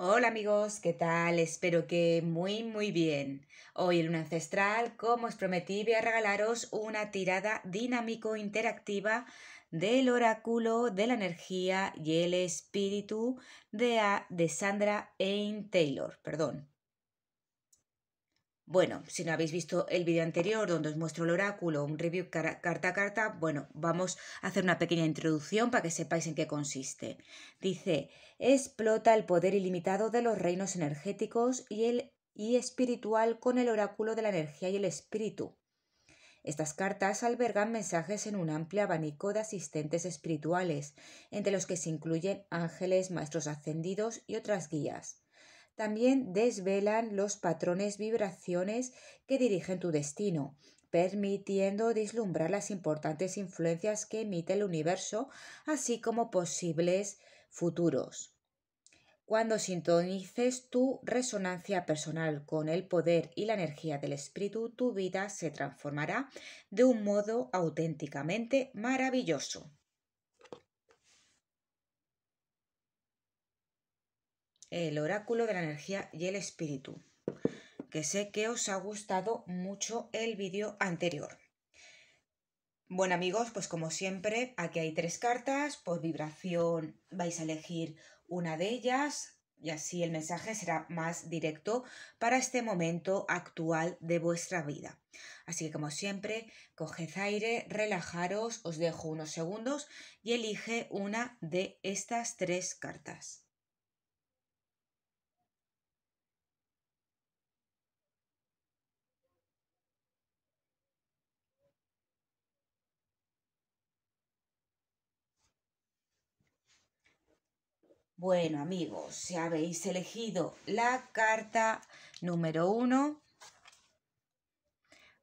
Hola amigos, ¿qué tal? Espero que muy muy bien. Hoy en Luna Ancestral, como os prometí, voy a regalaros una tirada dinámico interactiva del oráculo de la energía y el espíritu de, de Sandra Ain e Taylor. Perdón, bueno, si no habéis visto el vídeo anterior donde os muestro el oráculo, un review carta a carta, bueno, vamos a hacer una pequeña introducción para que sepáis en qué consiste. Dice, explota el poder ilimitado de los reinos energéticos y, el, y espiritual con el oráculo de la energía y el espíritu. Estas cartas albergan mensajes en un amplio abanico de asistentes espirituales, entre los que se incluyen ángeles, maestros ascendidos y otras guías también desvelan los patrones vibraciones que dirigen tu destino, permitiendo dislumbrar las importantes influencias que emite el universo, así como posibles futuros. Cuando sintonices tu resonancia personal con el poder y la energía del espíritu, tu vida se transformará de un modo auténticamente maravilloso. el oráculo de la energía y el espíritu, que sé que os ha gustado mucho el vídeo anterior. Bueno amigos, pues como siempre, aquí hay tres cartas, por vibración vais a elegir una de ellas y así el mensaje será más directo para este momento actual de vuestra vida. Así que como siempre, coged aire, relajaros, os dejo unos segundos y elige una de estas tres cartas. Bueno amigos, si habéis elegido la carta número 1,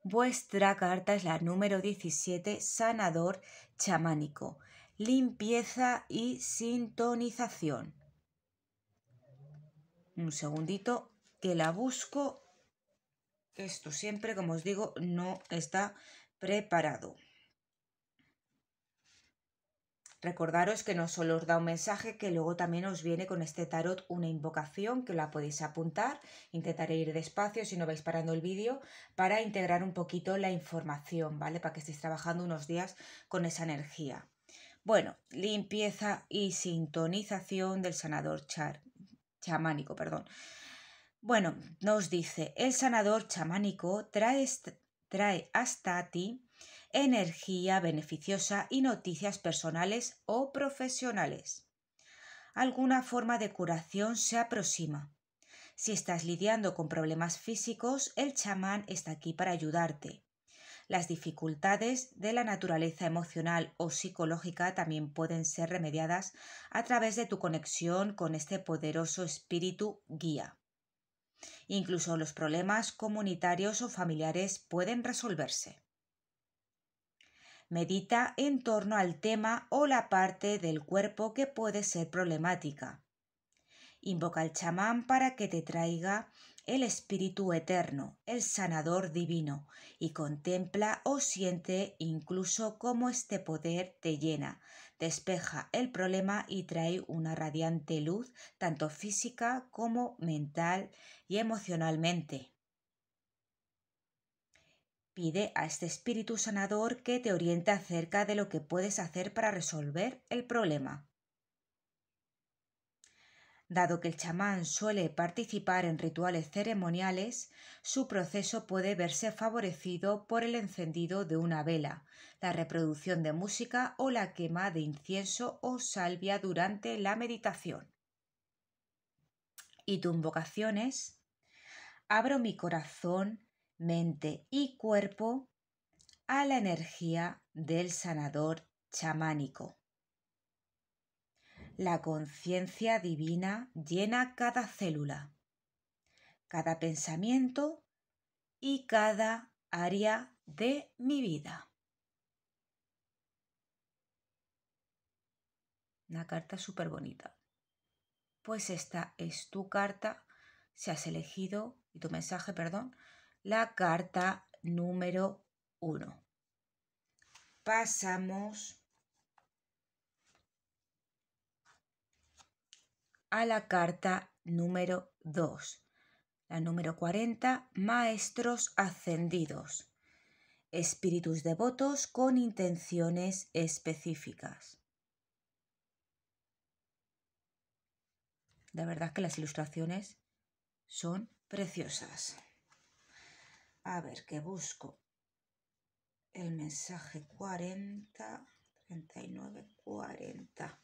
vuestra carta es la número 17, sanador chamánico, limpieza y sintonización. Un segundito que la busco. Esto siempre, como os digo, no está preparado. Recordaros que no solo os da un mensaje, que luego también os viene con este tarot una invocación que la podéis apuntar. Intentaré ir despacio si no vais parando el vídeo para integrar un poquito la información, ¿vale? Para que estéis trabajando unos días con esa energía. Bueno, limpieza y sintonización del sanador char, chamánico, perdón. Bueno, nos dice, el sanador chamánico trae, trae hasta ti energía beneficiosa y noticias personales o profesionales. Alguna forma de curación se aproxima. Si estás lidiando con problemas físicos, el chamán está aquí para ayudarte. Las dificultades de la naturaleza emocional o psicológica también pueden ser remediadas a través de tu conexión con este poderoso espíritu guía. Incluso los problemas comunitarios o familiares pueden resolverse medita en torno al tema o la parte del cuerpo que puede ser problemática. Invoca al chamán para que te traiga el espíritu eterno, el sanador divino, y contempla o siente incluso cómo este poder te llena, despeja el problema y trae una radiante luz tanto física como mental y emocionalmente. Pide a este espíritu sanador que te oriente acerca de lo que puedes hacer para resolver el problema. Dado que el chamán suele participar en rituales ceremoniales, su proceso puede verse favorecido por el encendido de una vela, la reproducción de música o la quema de incienso o salvia durante la meditación. Y tu invocaciones. Abro mi corazón mente y cuerpo a la energía del sanador chamánico. La conciencia divina llena cada célula, cada pensamiento y cada área de mi vida. Una carta súper bonita. Pues esta es tu carta, si has elegido, y tu mensaje, perdón, la carta número 1. Pasamos a la carta número 2. La número 40, Maestros Ascendidos. Espíritus devotos con intenciones específicas. De verdad que las ilustraciones son preciosas. A ver, qué busco el mensaje 40, 39, 40.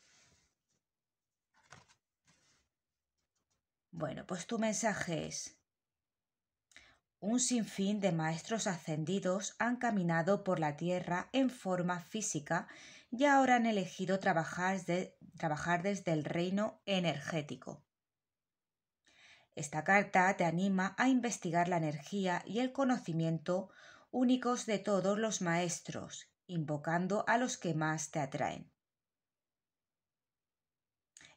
Bueno, pues tu mensaje es, un sinfín de maestros ascendidos han caminado por la Tierra en forma física y ahora han elegido trabajar, trabajar desde el reino energético. Esta carta te anima a investigar la energía y el conocimiento únicos de todos los maestros, invocando a los que más te atraen.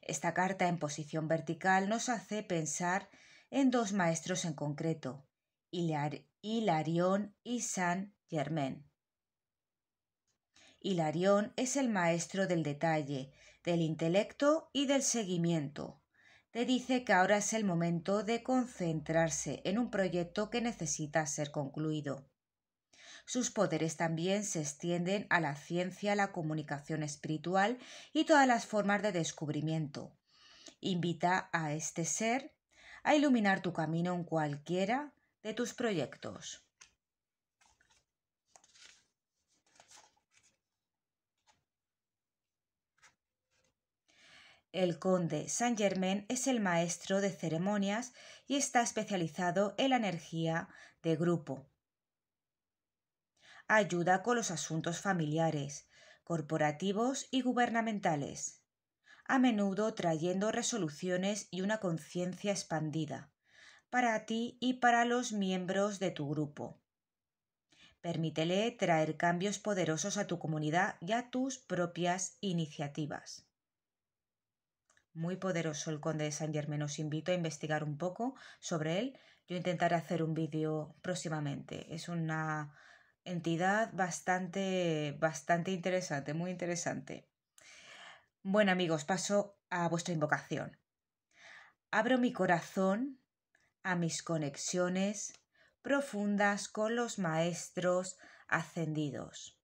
Esta carta en posición vertical nos hace pensar en dos maestros en concreto, Hilarión y San Germain. Hilarión es el maestro del detalle, del intelecto y del seguimiento, te dice que ahora es el momento de concentrarse en un proyecto que necesita ser concluido. Sus poderes también se extienden a la ciencia, la comunicación espiritual y todas las formas de descubrimiento. Invita a este ser a iluminar tu camino en cualquiera de tus proyectos. El conde Saint Germain es el maestro de ceremonias y está especializado en la energía de grupo. Ayuda con los asuntos familiares, corporativos y gubernamentales, a menudo trayendo resoluciones y una conciencia expandida, para ti y para los miembros de tu grupo. Permítele traer cambios poderosos a tu comunidad y a tus propias iniciativas. Muy poderoso el conde de Saint Germain. Os invito a investigar un poco sobre él. Yo intentaré hacer un vídeo próximamente. Es una entidad bastante, bastante interesante, muy interesante. Bueno amigos, paso a vuestra invocación. Abro mi corazón a mis conexiones profundas con los maestros ascendidos.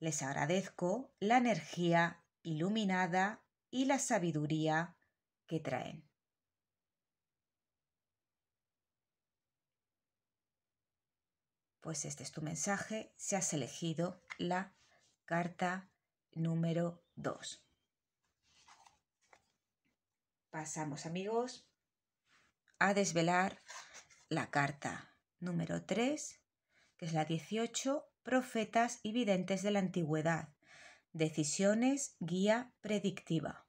Les agradezco la energía iluminada y la sabiduría que traen. Pues este es tu mensaje se has elegido la carta número 2. Pasamos amigos a desvelar la carta número 3, que es la 18, profetas y videntes de la antigüedad. Decisiones Guía Predictiva.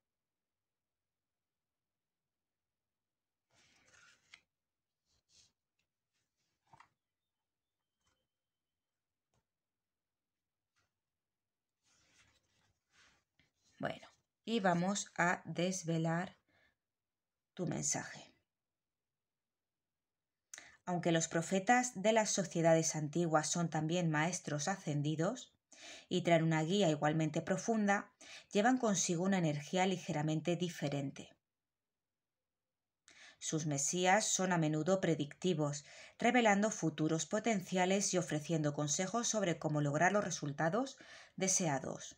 Bueno, y vamos a desvelar tu mensaje. Aunque los profetas de las sociedades antiguas son también maestros ascendidos, y traen una guía igualmente profunda, llevan consigo una energía ligeramente diferente. Sus mesías son a menudo predictivos, revelando futuros potenciales y ofreciendo consejos sobre cómo lograr los resultados deseados.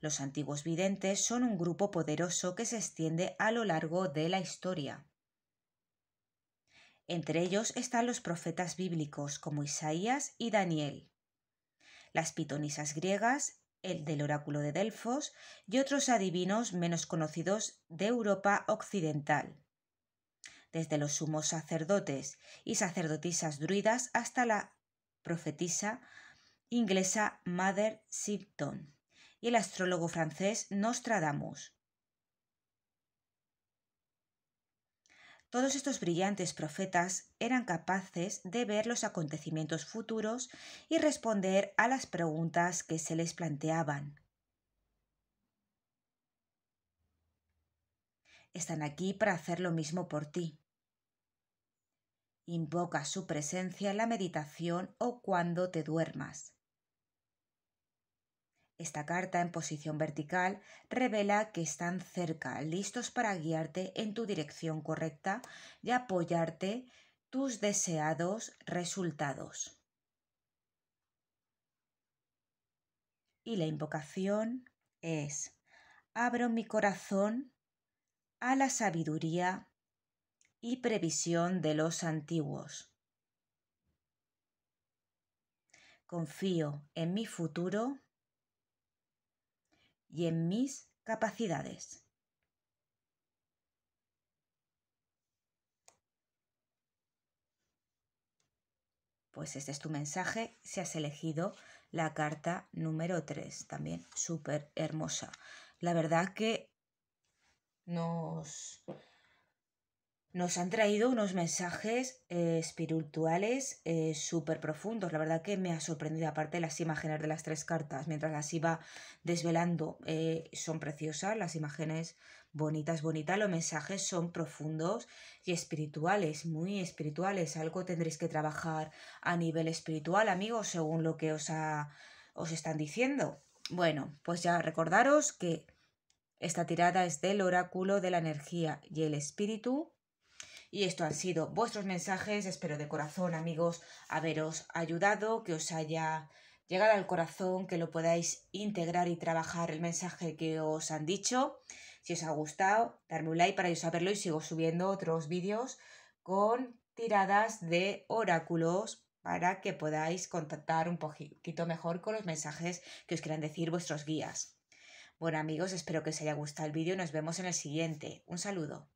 Los antiguos videntes son un grupo poderoso que se extiende a lo largo de la historia. Entre ellos están los profetas bíblicos como Isaías y Daniel, las pitonisas griegas, el del oráculo de Delfos y otros adivinos menos conocidos de Europa occidental, desde los sumos sacerdotes y sacerdotisas druidas hasta la profetisa inglesa Mother Simpton y el astrólogo francés Nostradamus. Todos estos brillantes profetas eran capaces de ver los acontecimientos futuros y responder a las preguntas que se les planteaban. Están aquí para hacer lo mismo por ti. Invoca su presencia en la meditación o cuando te duermas. Esta carta en posición vertical revela que están cerca, listos para guiarte en tu dirección correcta y apoyarte tus deseados resultados. Y la invocación es, abro mi corazón a la sabiduría y previsión de los antiguos. Confío en mi futuro y en mis capacidades. Pues este es tu mensaje si has elegido la carta número 3, también súper hermosa. La verdad que nos nos han traído unos mensajes eh, espirituales eh, súper profundos. La verdad que me ha sorprendido, aparte las imágenes de las tres cartas, mientras las iba desvelando, eh, son preciosas, las imágenes bonitas, bonitas, los mensajes son profundos y espirituales, muy espirituales. Algo tendréis que trabajar a nivel espiritual, amigos, según lo que os, os están diciendo. Bueno, pues ya recordaros que esta tirada es del oráculo de la energía y el espíritu y esto han sido vuestros mensajes. Espero de corazón, amigos, haberos ayudado, que os haya llegado al corazón, que lo podáis integrar y trabajar el mensaje que os han dicho. Si os ha gustado, darme un like para yo saberlo y sigo subiendo otros vídeos con tiradas de oráculos para que podáis contactar un poquito mejor con los mensajes que os quieran decir vuestros guías. Bueno amigos, espero que os haya gustado el vídeo y nos vemos en el siguiente. Un saludo.